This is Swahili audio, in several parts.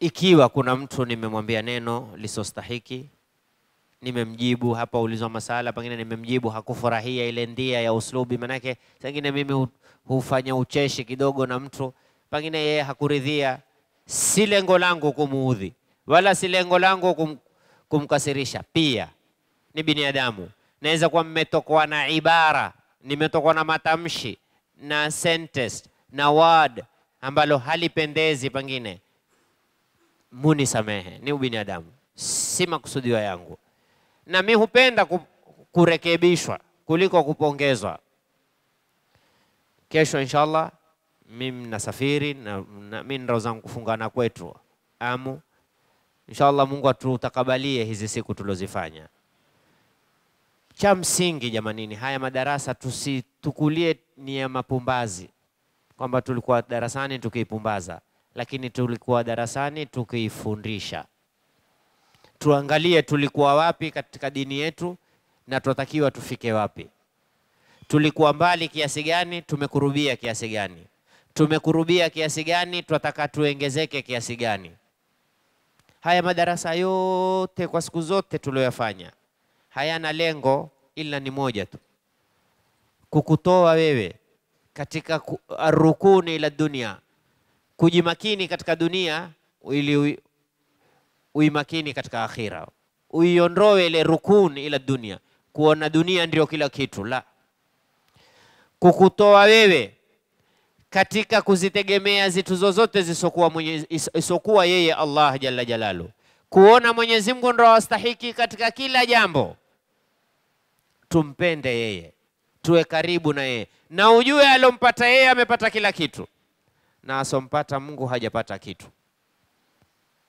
ikiwa kuna mtu nimemwambia neno lisostahiki, nimemjibu hapa ulizwa masala, pengine nimemjibu hakufurahia ile ndia ya uslubi, manake sangine mimi hufanya ucheshi kidogo na mtu, pengine yeye hakuridhia. Si lengo langu kumuudhi, wala si lengo langu kum, kumkasirisha. Pia ni binadamu, naweza kuwa mmetokwa na ibara, nimetokwa na matamshi na sentence na word ambalo halipendezi pengine muni samehe, ni ubinadamu, si makusudio yangu, na mi hupenda kurekebishwa kuliko kupongezwa. Kesho inshallah mimi nasafiri na, na mi ndo zangu kufungana kwetu amu inshallah Mungu atutakabalie hizi siku tulozifanya. Cha msingi jamanini, haya madarasa tusitukulie ni ya mapumbazi, kwamba tulikuwa darasani tukiipumbaza lakini tulikuwa darasani tukiifundisha. Tuangalie tulikuwa wapi katika dini yetu na tunatakiwa tufike wapi. Tulikuwa mbali kiasi gani? Tumekurubia kiasi gani? Tumekurubia kiasi gani? Tunataka tuongezeke kiasi gani? Haya madarasa yote kwa siku zote tulioyafanya hayana lengo ila ni moja tu, kukutoa wewe katika rukuni ila dunia kujimakini katika dunia ili uimakini katika akhira, uiondoe ile rukun ila dunia, kuona dunia ndiyo kila kitu, la kukutoa wewe katika kuzitegemea zitu zozote zisokuwa mwenye, isokuwa yeye Allah jalla jalalu, kuona Mwenyezi Mungu ndo wastahiki katika kila jambo. Tumpende yeye, tuwe karibu na yeye, na ujue alompata yeye amepata kila kitu na asompata Mungu hajapata kitu.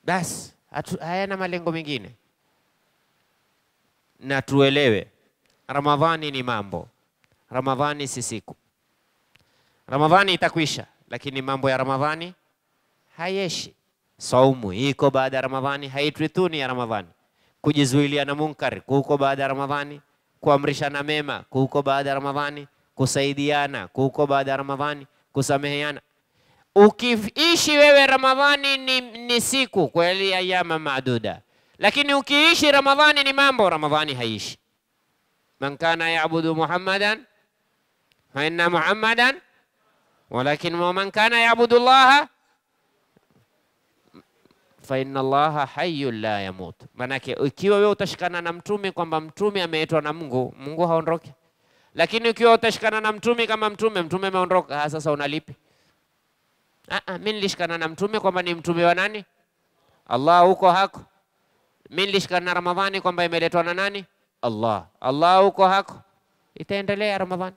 Basi hayana malengo mengine, na tuelewe Ramadhani ni mambo. Ramadhani si siku. Ramadhani itakwisha, lakini mambo ya Ramadhani hayeshi. Saumu iko baada ya Ramadhani, haitwithuni ya Ramadhani. Kujizuilia na munkari kuko baada ya Ramadhani, kuamrishana mema kuko baada ya Ramadhani, kusaidiana kuko baada ya Ramadhani, kusameheana ukiishi wewe Ramadhani ni, ni siku kweli, ayama maduda, lakini ukiishi Ramadhani ni mambo, Ramadhani haiishi. man kana yabudu Muhammadan fa inna Muhammadan walakin man kana yabudu Allaha fa inna Allaha hayyun la yamut. Manake ikiwa wewe utashikana na mtume kwamba mtume ameitwa na Mungu, Mungu haondoki. Lakini ukiwa utashikana na mtume kama mtume, mtume ameondoka, sasa unalipi? Mimi ah, ah, nilishikana na mtume kwamba ni mtume wa nani? Allah huko hako. Mimi nilishikana na Ramadhani kwamba imeletwa na nani? Allah. Allah huko hako. Itaendelea Ramadhani.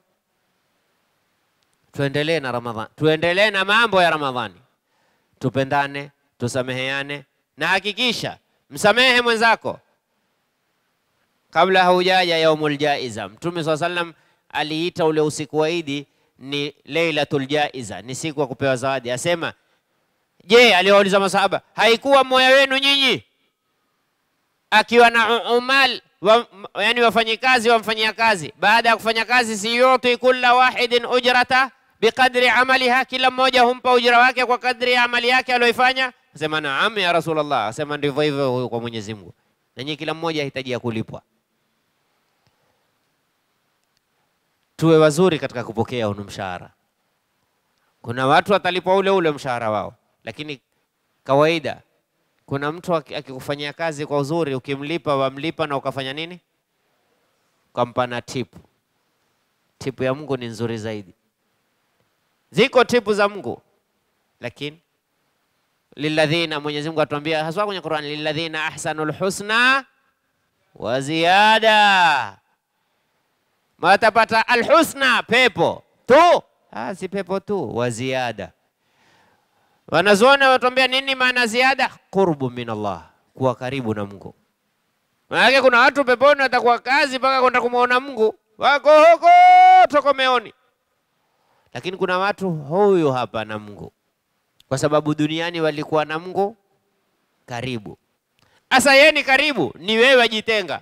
Tuendelee na Ramadhani, tuendelee na mambo ya Ramadhani, tupendane, tusameheane, na hakikisha msamehe mwenzako kabla haujaja yaumul jaiza. Mtume swalla sallam aliita ule usiku wa Idi ni Lailatul Jaiza, ni siku ya kupewa zawadi. Asema, je, aliwauliza masahaba, haikuwa moyo wenu nyinyi akiwa na umal wa, yani wafanyikazi wamfanyia kazi, baada ya kufanya kazi, siyuti kulla wahidin ujrata biqadri amaliha, kila mmoja humpa ujira wake kwa kadri ya amali yake aliyoifanya. Asema naam ya Rasulullah, asema ndivyo hivyo kwa Mwenyezi Mungu, na nyinyi kila mmoja ahitaji kulipwa. tuwe wazuri katika kupokea huu mshahara. Kuna watu watalipwa ule ule mshahara wao, lakini kawaida kuna mtu akikufanyia kazi kwa uzuri, ukimlipa wamlipa na ukafanya nini, ukampa na tipu. Tipu ya Mungu ni nzuri zaidi. Ziko tipu za Mungu, lakini lilladhina, Mwenyezi Mungu atuambia haswa kwenye Qur'an, lilladhina ahsanul husna wa ziada Watapata alhusna, pepo tu, ah, si pepo tu, wa ziada. Wanazuoni watuambia nini maana ziada? Qurbu min Allah, kuwa karibu na Mungu. Maanake kuna watu peponi watakuwa kazi mpaka kwenda kumwona Mungu, wako huko tokomeoni, lakini kuna watu huyu hapa na Mungu, kwa sababu duniani walikuwa na Mungu karibu. asa yeye ni karibu, ni wewe wajitenga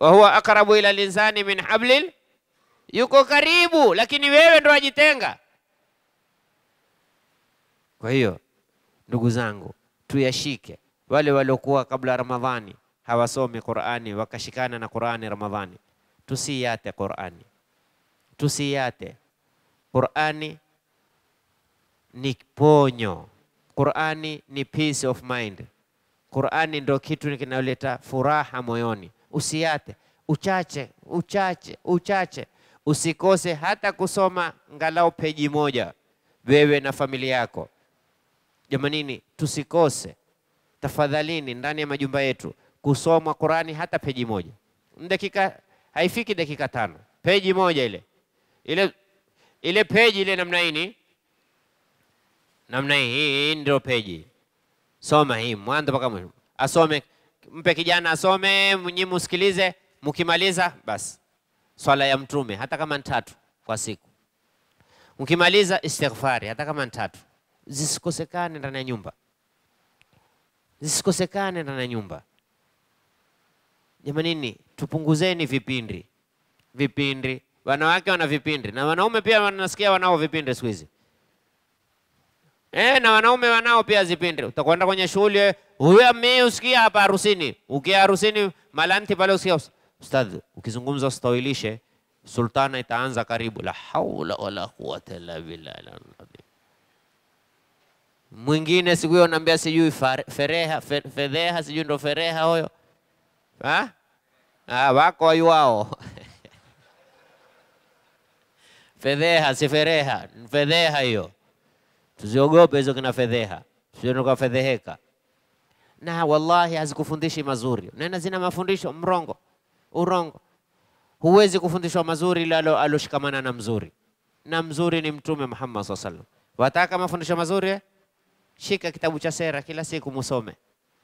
wa huwa aqrabu ila linsani min hablil, yuko karibu lakini wewe ndo wajitenga. Kwa hiyo ndugu zangu, tuyashike. Wale waliokuwa kabla Ramadhani hawasomi Qur'ani wakashikana na Qur'ani Ramadhani, tusiyate Qur'ani, tusiyate Qur'ani. Ni ponyo, Qur'ani ni peace of mind, Qur'ani ndo kitu kinaleta furaha moyoni usiate, uchache, uchache, uchache, usikose hata kusoma ngalau peji moja, wewe na familia yako. Jamanini, tusikose tafadhalini, ndani ya majumba yetu kusoma Qurani hata peji moja, dakika haifiki dakika tano, peji moja ile ile ile peji ile namna hii namna hii, hii ndio peji. Soma hii mwanzo mpaka mwisho, asome mpe kijana asome, mnyi msikilize, mkimaliza basi swala ya Mtume hata kama ni tatu kwa siku, mkimaliza istighfari hata kama ni tatu, zisikosekane ndani ya nyumba, zisikosekane ndani ya nyumba. Jamanini, tupunguzeni vipindi, vipindi. Wanawake wana vipindi na wanaume pia wanasikia wanao vipindi siku hizi. Eh, na wanaume wanao pia zipinde. Utakwenda kwenye shughuli, huyo mimi usikia hapa harusini. Ukia harusini malanti pale usikia ustadh, ukizungumza ustawilishe, sultana itaanza karibu, la haula wala quwwata illa billah. Mwingine siku hiyo naambia sijui fereha fedheha sijui ndo fereha huyo. Ha? Ah, wako wayuao. fedheha si fereha, fedheha hiyo. Tuziogope hizo kina fedheha, tukafedheheka. Na wallahi hazikufundishi mazuri, nena zina mafundisho mrongo urongo. Huwezi kufundishwa mazuri lalo aloshikamana na mzuri, na mzuri ni Mtume Muhammad sallallahu Wataka mafundisho mazuri eh? Shika kitabu cha sera kila siku musome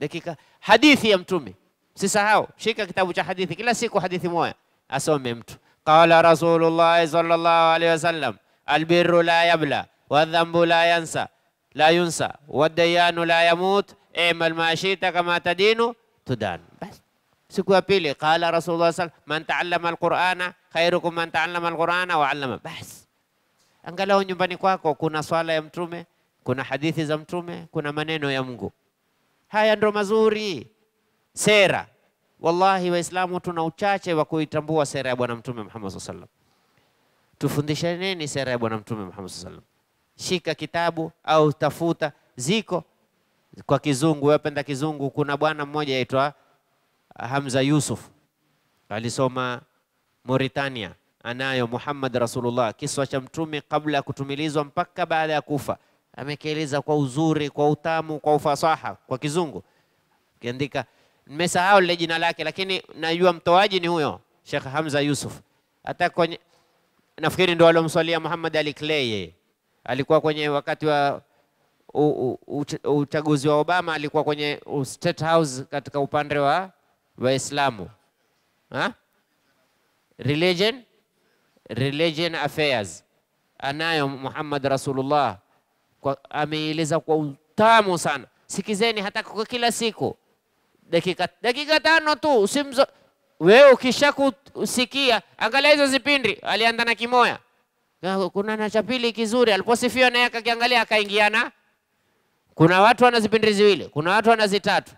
dakika hadithi ya Mtume, msisahau. Shika kitabu cha hadithi kila siku, hadithi moja asome mtu. Qala Rasulullah sallallahu alaihi wasallam, albiru la yabla والذنب لا ينسى لا ينسى والديان لا يموت اعمل ما كما تدين تدان بس siku ya pili qala Rasulullah SAW man taallama alqur'ana khairukum man taallama alqur'ana wa allama bas angalau nyumbani kwako kuna swala ya mtume kuna hadithi za mtume kuna maneno ya Mungu haya ndo mazuri sera wallahi waislamu tuna uchache wa kuitambua sera ya bwana mtume Muhammad SAW tufundishaneni sera ya bwana mtume Muhammad SAW shika kitabu au tafuta, ziko kwa kizungu. Wapenda kizungu, kuna bwana mmoja aitwa Hamza Yusuf alisoma Mauritania, anayo Muhammad Rasulullah, kiswa cha mtume kabla ya kutumilizwa mpaka baada ya kufa. Amekieleza kwa uzuri, kwa utamu, kwa ufasaha, kwa kizungu kiandika. Nimesahau lile jina lake, lakini najua mtoaji ni huyo Sheikh Hamza Yusuf. Hata kwenye nafikiri ndio alomswalia Muhammad Ali Clay yeye alikuwa kwenye wakati wa uchaguzi wa Obama alikuwa kwenye State House katika upande wa Waislamu. Religion, religion affairs anayo Muhammad Rasulullah, ameeleza kwa utamu sana. Sikizeni hata kwa kila siku dakika dakika tano tu, usimzo wewe ukishakusikia, angalia hizo zipindi alianda na kimoya kuna na cha pili kizuri, aliposifiwa naye akakiangalia akaingiana. Kuna watu wana vipindi viwili, kuna watu wana zitatu,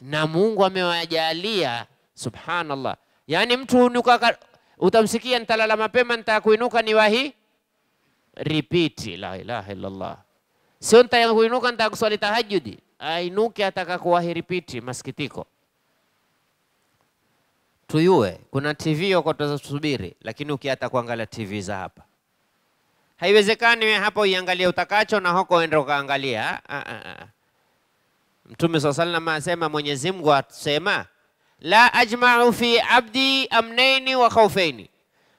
na Mungu amewajalia subhanallah. Yani mtu unuka, utamsikia nitalala mapema, nitakuinuka ni wahi repeat la ilaha illa Allah, sio nitakuinuka nitakuswali tahajudi. Ainuke atakakuwahi repeat, masikitiko tuyue kuna TV huko tutasubiri, lakini ukiata kuangalia TV za hapa Haiwezekani wewe hapa uiangalie utakacho na huko ende ukaangalia. Ah, ah, ah, Mtume swalla salam asema, Mwenyezi Mungu asema, la ajma'u fi abdi amnaini wa khawfaini,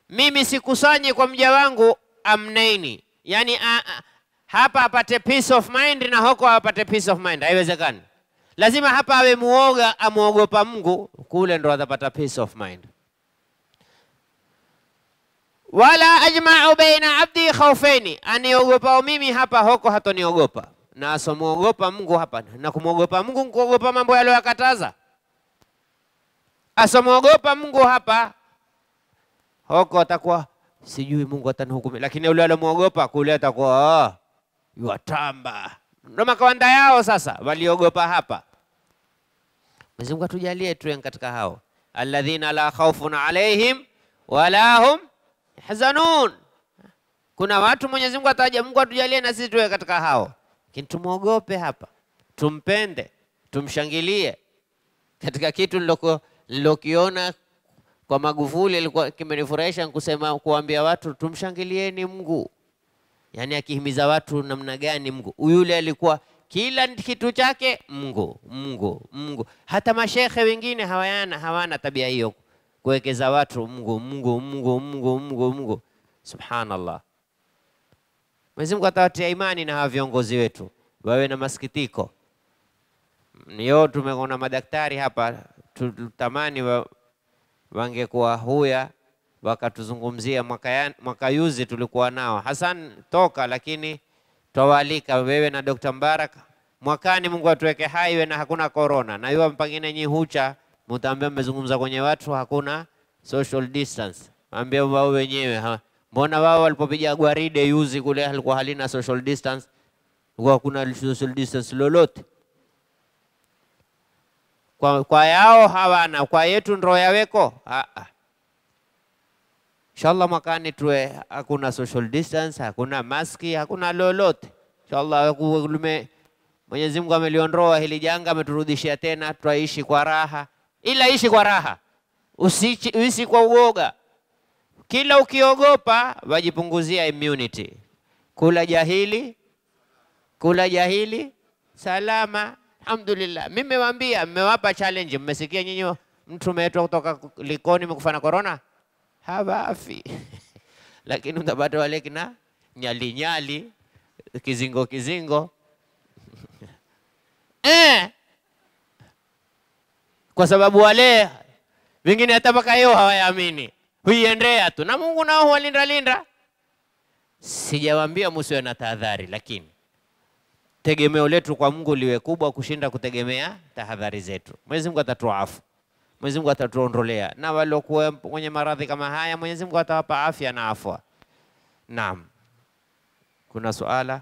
mimi sikusanye kwa mja wangu amnaini, yani a, a, hapa apate peace of mind na huko apate peace of mind. Haiwezekani, lazima hapa awe muoga, amuogopa Mungu, kule ndo atapata peace of mind wala ajmau baina abdi khaufaini, aniogopao mimi hapa hoko hatoniogopa, na asomuogopa Mungu hapa na kumuogopa Mungu nkuogopa mambo yaliyokataza, asomuogopa Mungu hapa hoko atakuwa sijui Mungu atanihukumu, lakini yule alomwogopa kule atakuwa oh, yuatamba. Ndo makawanda yao sasa, waliogopa hapa. Mwenyezi Mungu atujalie tuwe katika hao alladhina la khawfun alaihim wala hum yahzanun. Kuna watu Mwenyezi Mungu ataja, Mungu atujalie na sisi tuwe katika hao, lakini tumwogope hapa, tumpende, tumshangilie katika kitu nilokiona kwa Magufuli ilikuwa kimenifurahisha kusema kuambia watu tumshangilieni Mungu, yaani akihimiza watu namna gani Mungu. Yule alikuwa kila kitu chake Mungu, Mungu, Mungu. Hata mashehe wengine hawayana hawana tabia hiyo kuwekeza watu Mungu, Mungu, Mungu, Mungu, Mungu, Mungu. Subhanallah, Mwenyezi Mungu atawatia imani na hawa viongozi wetu wawe na masikitiko. Niyo tumeona madaktari hapa, tutamani wa, wangekuwa huya wakatuzungumzia mwaka, mwaka yuzi tulikuwa nao Hassan toka, lakini twawaalika wewe na Dr. Mbaraka mwakani, Mungu atuweke hai na hakuna korona, na yuwa mpangine nyihucha hucha mtaambia mmezungumza kwenye watu, hakuna social distance. Mwambie wao wenyewe ha. Mbona wao walipopiga gwaride yuzi kule alikuwa halina social distance, Kwa hakuna social distance lolote. Kwa, kwa yao hawana, kwa yetu ndio yaweko. Ah ah. Inshallah mwakani tuwe hakuna social distance, hakuna maski, hakuna lolote. Inshallah Mwenyezi Mungu ameliondoa hili janga, ameturudishia tena, twaishi kwa raha ila ishi kwa raha, usiishi kwa uoga. Kila ukiogopa wajipunguzia immunity. Kula jahili, kula jahili, salama. Alhamdulillah, mimi nimewaambia, mmewapa challenge. Mmesikia nyinyi, mtu umeitwa kutoka Likoni mkufa na korona, hawafi lakini utapata wale kina nyalinyali, kizingo kizingo eh kwa sababu wale wengine hata mpaka leo hawayaamini, huiendea tu, na Mungu nao huwalindalinda. Sijawaambia musiwe na tahadhari, lakini tegemeo letu kwa Mungu liwe kubwa kushinda kutegemea tahadhari zetu. Mwenyezi Mungu atatuafu, Mwenyezi Mungu atatuondolea, na waliokuwa kwenye maradhi kama haya Mwenyezi Mungu atawapa afya na afwa. Naam, kuna suala